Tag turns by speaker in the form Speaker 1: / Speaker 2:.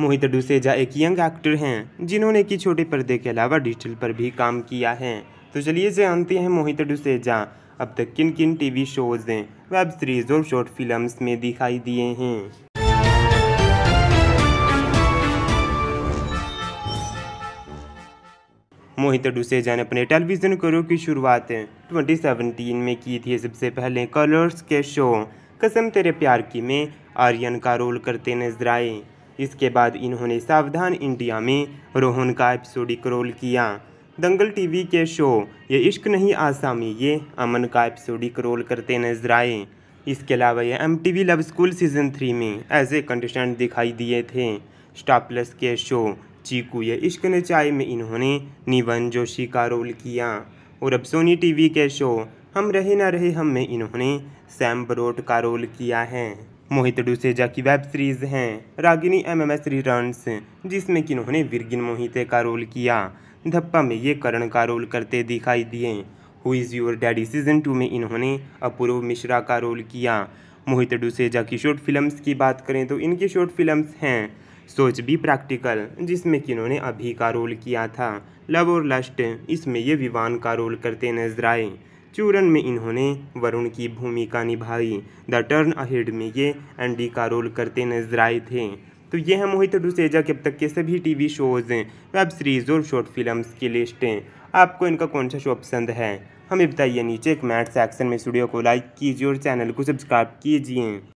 Speaker 1: मोहित डुसेजा एक young actor हैं जिन्होंने कि छोटे पर्दे के अलावा डिजिटल पर भी काम किया है तो चलिए जानते हैं मोहित डुसेजा अब तक किन किन टीवी शोज वेब सीरीज और शॉर्ट फिल्म्स में दिखाई दिए हैं मोहित डुसेजा ने अपने टेलीविज़न करियर की शुरुआत 2017 में की थी सबसे पहले कलर्स के शो कसम तेरे प्यार की में आर्यन का रोल करते नजर आए इसके बाद इन्होंने सावधान इंडिया में रोहन का एपिसोडिक रोल किया दंगल टीवी के शो ये इश्क नहीं आसामी ये अमन का एपिसोडिक रोल करते नजर आए इसके अलावा ये M T V love school season three में एज ए कंटेस्टेंट दिखाई दिए थे स्टार प्लस के शो चीकू ये इश्क ने चाय में इन्होंने निवन जोशी का रोल किया और अब सोनी टीवी के शो हम रहे ना रहे हम में इन्होंने सैम ब्रोट का रोल किया है मोहित डुसेजा की वेब सीरीज है Ragini M M S returns जिसमें कि इन्होंने विरगिन मोहिते का रोल किया धप्पा में ये करण का रोल करते दिखाई दिए who is your daddy season two में इन्होंने अपूर्व मिश्रा का रोल किया मोहित डुसेजा की शॉर्ट फिल्म्स की बात करें तो इनकी शॉर्ट फिल्म्स हैं सोच भी प्रैक्टिकल जिसमें कि इन्होंने अभी का रोल किया था लव और लस्ट इसमें ये विवान का रोल करते नजर आए चूरन में इन्होंने वरुण की भूमिका निभाई द टर्न अहेड में ये एंडी का रोल करते नजर आए थे तो ये है मोहित डुसेजा के अब तक के सभी टीवी शोज़ वेब सीरीज़ और शॉर्ट फिल्म्स की लिस्टें आपको इनका कौन सा शो पसंद है हमें बताइए नीचे कमेंट सेक्शन में स्टूडियो को लाइक कीजिए और चैनल को सब्सक्राइब कीजिए